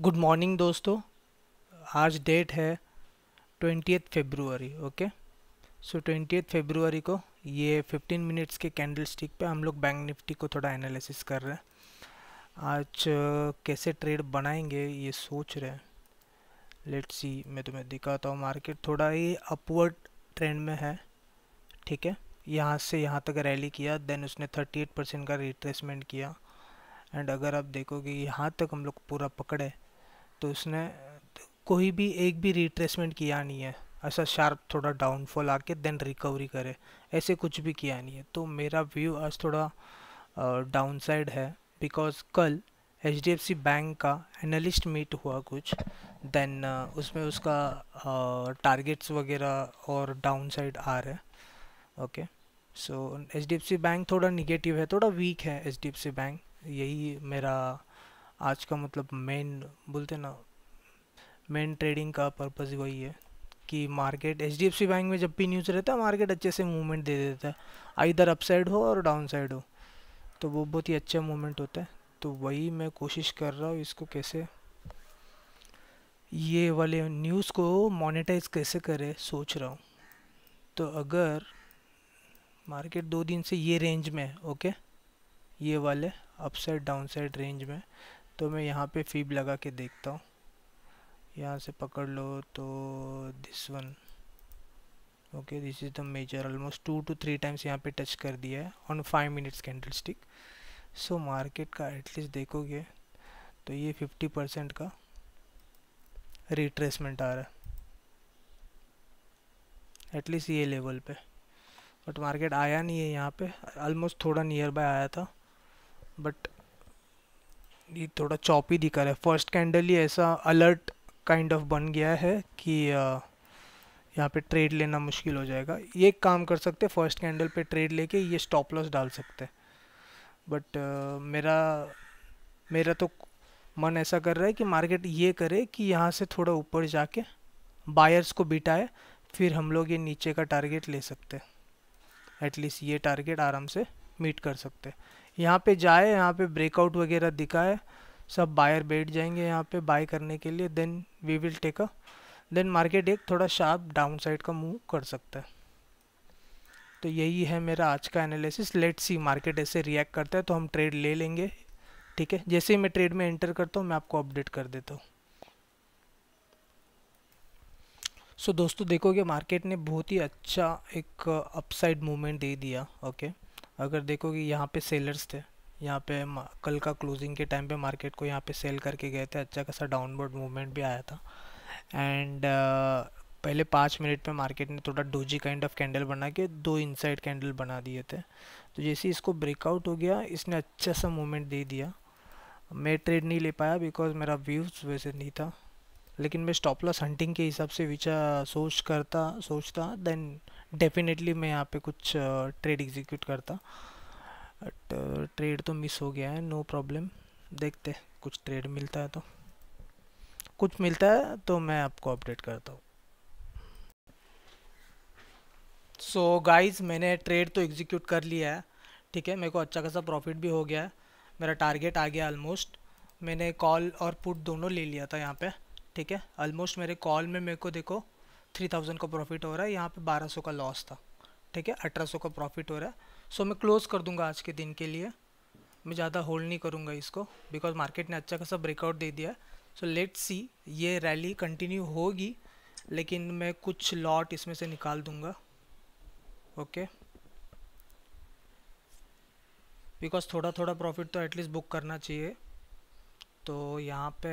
Good morning दोस्तों आज date है twenty February okay so twenty February को ये 15 मिनट्स के कैंडल स्टिक पर हम लोग बैंक निफ्टी को थोड़ा एनालिसिस कर रहे हैं आज uh, कैसे ट्रेड बनाएंगे ये सोच रहे हैं लेट्स सी मैं तुम्हें दिखाता हूँ मार्केट थोड़ा ही अपवर्ड ट्रेंड में है ठीक है यहाँ से यहाँ तक रैली किया देन उसने 38 परसेंट का रिट्रेसमेंट किया एंड अगर आप देखोगे यहाँ तक हम लोग पूरा पकड़े तो इसने तो कोई भी एक भी रिट्रेसमेंट किया नहीं है ऐसा शार्प थोड़ा डाउनफॉल आके देन रिकवरी करे ऐसे कुछ भी किया नहीं है तो मेरा व्यू आज थोड़ा डाउन uh, साइड है बिकॉज कल H D F C bank का एनालिस्ट मीट हुआ कुछ देन uh, उसमें उसका टारगेट्स uh, वगैरह और डाउन साइड आ रहे okay so H D F C bank थोड़ा निगेटिव है थोड़ा वीक है H D F C bank यही मेरा आज का मतलब मेन बोलते ना मेन ट्रेडिंग का पर्पज़ वही है कि मार्केट एच बैंक में जब भी न्यूज़ रहता है मार्केट अच्छे से मूवमेंट दे देता है इधर अप साइड हो और डाउन साइड हो तो वो बहुत ही अच्छा मूवमेंट होता है तो वही मैं कोशिश कर रहा हूँ इसको कैसे ये वाले न्यूज़ को मोनिटाइज कैसे करें सोच रहा हूँ तो अगर मार्केट दो दिन से ये रेंज में ओके ये वाले अपसाइड डाउन साइड रेंज में तो मैं यहाँ पे फीब लगा के देखता हूँ यहाँ से पकड़ लो तो this one okay this is the major almost two two three times यहाँ पे टच कर दिया है on five minutes candlestick so market का एटलीस्ट देखोगे तो ये फिफ्टी परसेंट का रिट्रेसमेंट आ रहा है एटलीस्ट ये लेवल पे बट मार्केट आया नहीं है यहाँ पे ऑलमोस्ट थोड़ा नियर बाय आया था बट ये थोड़ा चॉपी दिखा रहा है फर्स्ट कैंडल ही ऐसा अलर्ट काइंड ऑफ बन गया है कि यहाँ पे ट्रेड लेना मुश्किल हो जाएगा ये काम कर सकते हैं फर्स्ट कैंडल पे ट्रेड लेके ये स्टॉप लॉस डाल सकते हैं बट uh, मेरा मेरा तो मन ऐसा कर रहा है कि मार्केट ये करे कि यहाँ से थोड़ा ऊपर जाके बायर्स को बिटाए फिर हम लोग ये नीचे का टारगेट ले सकते हैं एटलीस्ट ये टारगेट आराम से मीट कर सकते हैं यहाँ पे जाए यहाँ पे ब्रेकआउट वगैरह दिखाए सब बायर बैठ जाएंगे यहाँ पे बाय करने के लिए then we will take a then market एक थोड़ा शार्प डाउन साइड का मूव कर सकता है तो यही है मेरा आज का एनालिसिस लेट सी मार्केट ऐसे रिएक्ट करता है तो हम ट्रेड ले लेंगे ठीक है जैसे ही मैं ट्रेड में एंटर करता हूँ मैं आपको अपडेट कर देता हूँ सो so, दोस्तों देखोगे मार्केट ने बहुत ही अच्छा एक अपसाइड मूवमेंट दे दिया ओके okay? अगर देखो कि यहाँ पे सेलर्स थे यहाँ पे कल का क्लोजिंग के टाइम पे मार्केट को यहाँ पे सेल करके गए थे अच्छा खासा डाउनवर्ड मूवमेंट भी आया था एंड uh, पहले पाँच मिनट पे मार्केट ने थोड़ा डोजी काइंड ऑफ कैंडल बना के दो इनसाइड कैंडल बना दिए थे तो जैसे इसको ब्रेकआउट हो गया इसने अच्छा सा मूवमेंट दे दिया मैं ट्रेड नहीं ले पाया बिकॉज मेरा व्यूज़ वैसे नहीं था लेकिन मैं स्टॉप लॉस हंटिंग के हिसाब से विचार सोच करता सोचता देन डेफिनेटली मैं यहाँ पे कुछ ट्रेड एग्जीक्यूट करता बट ट्रेड तो मिस हो गया है नो प्रॉब्लम देखते कुछ ट्रेड मिलता है तो कुछ मिलता है तो मैं आपको अपडेट करता हूँ सो गाइस मैंने ट्रेड तो एग्जीक्यूट कर लिया है ठीक है मेरे को अच्छा खासा प्रॉफिट भी हो गया है मेरा टारगेट आ गया ऑलमोस्ट मैंने कॉल और पुट दोनों ले लिया था यहाँ पे ठीक है ऑलमोस्ट मेरे कॉल में मेरे को देखो थ्री थाउजेंड का प्रॉफिट हो रहा है यहाँ पे बारह सौ का लॉस था ठीक है अठारह सौ का प्रॉफिट हो रहा है सो मैं क्लोज़ कर दूंगा आज के दिन के लिए मैं ज़्यादा होल्ड नहीं करूँगा इसको बिकॉज मार्केट ने अच्छा खासा ब्रेकआउट दे दिया सो लेट सी ये रैली कंटिन्यू होगी लेकिन मैं कुछ लॉट इसमें से निकाल दूँगा ओके बिकॉज थोड़ा थोड़ा प्रॉफिट तो एटलीस्ट बुक करना चाहिए तो यहाँ पे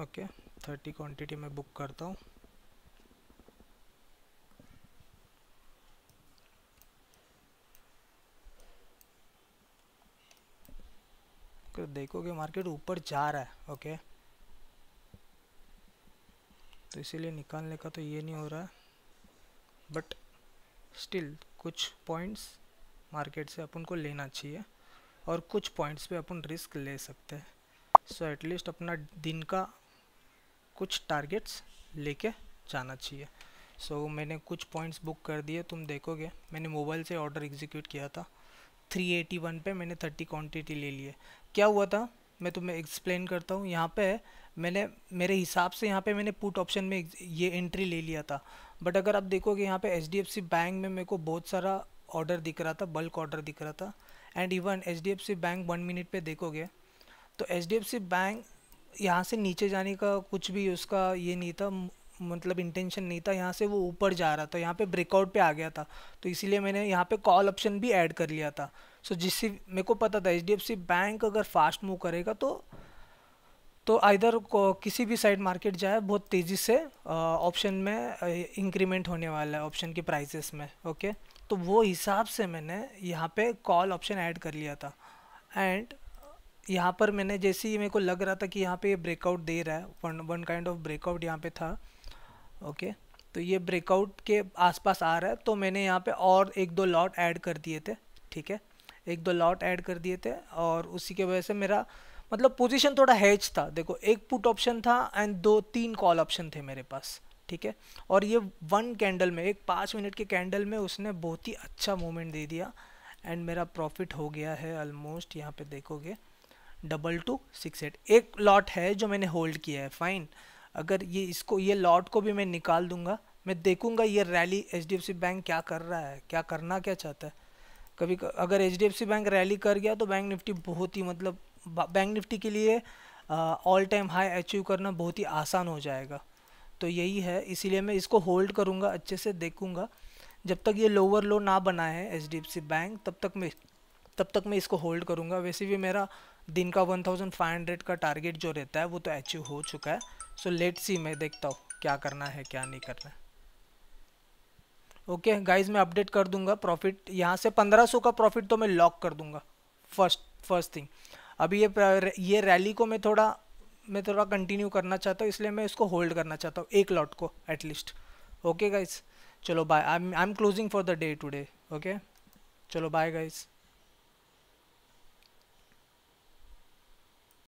ओके थर्टी क्वांटिटी में बुक करता हूँ देखो देखोगे मार्केट ऊपर जा रहा है ओके तो इसीलिए निकालने का तो ये नहीं हो रहा है बट स्टिल कुछ पॉइंट्स मार्केट से अपन को लेना चाहिए और कुछ पॉइंट्स पे अपन रिस्क ले सकते हैं सो एटलीस्ट अपना दिन का कुछ टारगेट्स लेके जाना चाहिए सो so, मैंने कुछ पॉइंट्स बुक कर दिए तुम देखोगे मैंने मोबाइल से ऑर्डर एग्जीक्यूट किया था 381 पे मैंने 30 क्वांटिटी ले लिए क्या हुआ था मैं तुम्हें एक्सप्लेन करता हूँ यहाँ पे मैंने मेरे हिसाब से यहाँ पे मैंने पुट ऑप्शन में ये एंट्री ले लिया था बट अगर आप देखोगे यहाँ पे एच बैंक में मेरे को बहुत सारा ऑर्डर दिख रहा था बल्क ऑर्डर दिख रहा था and even H bank one minute पर देखोगे तो एच बैंक यहाँ से नीचे जाने का कुछ भी उसका ये नहीं था मतलब इंटेंशन नहीं था यहाँ से वो ऊपर जा रहा था यहाँ पे ब्रेकआउट पे आ गया था तो इसीलिए मैंने यहाँ पे कॉल ऑप्शन भी ऐड कर लिया था सो so, जिससे मेरे को पता था एच बैंक अगर फास्ट मूव करेगा तो तो आइधर किसी भी साइड मार्केट जाए बहुत तेज़ी से ऑप्शन में इंक्रीमेंट होने वाला है ऑप्शन के प्राइसेस में ओके तो वो हिसाब से मैंने यहाँ पे कॉल ऑप्शन ऐड कर लिया था एंड यहाँ पर मैंने जैसे ही मेरे को लग रहा था कि यहाँ पे ये ब्रेकआउट दे रहा है one one kind of breakout यहाँ पे था ओके तो ये ब्रेकआउट के आसपास आ रहा है तो मैंने यहाँ पे और एक दो लॉट ऐड कर दिए थे ठीक है एक दो लॉट ऐड कर दिए थे और उसी के वजह से मेरा मतलब पोजीशन थोड़ा हैच था देखो एक पुट ऑप्शन था एंड दो तीन कॉल ऑप्शन थे मेरे पास ठीक है और ये वन कैंडल में एक पाँच मिनट के कैंडल में उसने बहुत ही अच्छा मोमेंट दे दिया एंड मेरा प्रॉफिट हो गया है ऑलमोस्ट यहाँ पे देखोगे डबल टू सिक्स एट एक लॉट है जो मैंने होल्ड किया है फाइन अगर ये इसको ये लॉट को भी मैं निकाल दूंगा मैं देखूंगा ये रैली एच बैंक क्या कर रहा है क्या करना क्या चाहता है कभी अगर एच बैंक रैली कर गया तो बैंक निफ्टी बहुत ही मतलब बैंक निफ्टी के लिए ऑल टाइम हाई अचीव करना बहुत ही आसान हो जाएगा तो यही है इसीलिए मैं इसको होल्ड करूँगा अच्छे से देखूँगा जब तक ये लोअर लो ना बनाए एच बैंक तब तक मैं तब तक मैं इसको होल्ड करूँगा वैसे भी मेरा दिन का 1500 का टारगेट जो रहता है वो तो अचीव हो चुका है सो लेट सी मैं देखता हूँ क्या करना है क्या नहीं करना है ओके okay, गाइज मैं अपडेट कर दूंगा प्रॉफिट यहाँ से 1500 का प्रॉफिट तो मैं लॉक कर दूंगा फर्स्ट फर्स्ट थिंग अभी ये ये रैली को मैं थोड़ा मैं थोड़ा कंटिन्यू करना चाहता हूँ इसलिए मैं इसको होल्ड करना चाहता हूँ एक लॉट को एटलीस्ट ओके गाइज चलो bye I I am closing for the day today okay चलो बाय गाइज़